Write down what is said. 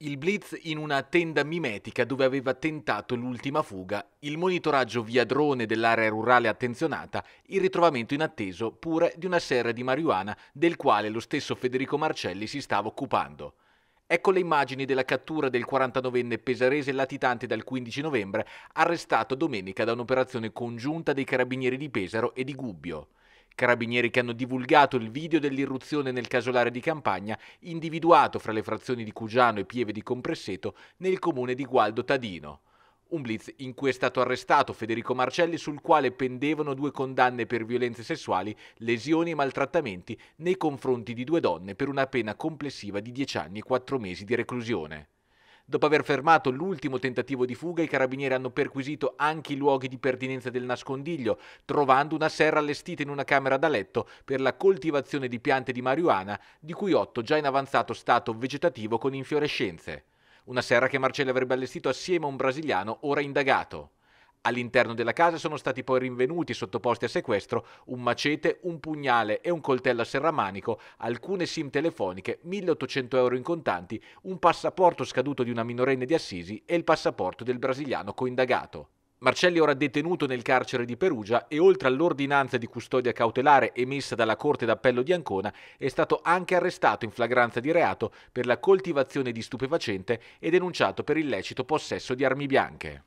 Il blitz in una tenda mimetica dove aveva tentato l'ultima fuga, il monitoraggio via drone dell'area rurale attenzionata, il ritrovamento inatteso pure di una serra di marijuana del quale lo stesso Federico Marcelli si stava occupando. Ecco le immagini della cattura del 49enne pesarese latitante dal 15 novembre, arrestato domenica da un'operazione congiunta dei carabinieri di Pesaro e di Gubbio. Carabinieri che hanno divulgato il video dell'irruzione nel casolare di campagna, individuato fra le frazioni di Cugiano e Pieve di Compresseto, nel comune di Gualdo Tadino. Un blitz in cui è stato arrestato Federico Marcelli sul quale pendevano due condanne per violenze sessuali, lesioni e maltrattamenti nei confronti di due donne per una pena complessiva di 10 anni e 4 mesi di reclusione. Dopo aver fermato l'ultimo tentativo di fuga, i carabinieri hanno perquisito anche i luoghi di pertinenza del nascondiglio, trovando una serra allestita in una camera da letto per la coltivazione di piante di marijuana, di cui otto già in avanzato stato vegetativo con infiorescenze. Una serra che Marcelli avrebbe allestito assieme a un brasiliano ora indagato. All'interno della casa sono stati poi rinvenuti e sottoposti a sequestro un macete, un pugnale e un coltello a serramanico, alcune sim telefoniche, 1800 euro in contanti, un passaporto scaduto di una minorenne di Assisi e il passaporto del brasiliano coindagato. Marcelli è ora detenuto nel carcere di Perugia e oltre all'ordinanza di custodia cautelare emessa dalla Corte d'Appello di Ancona è stato anche arrestato in flagranza di reato per la coltivazione di stupefacente e denunciato per illecito possesso di armi bianche.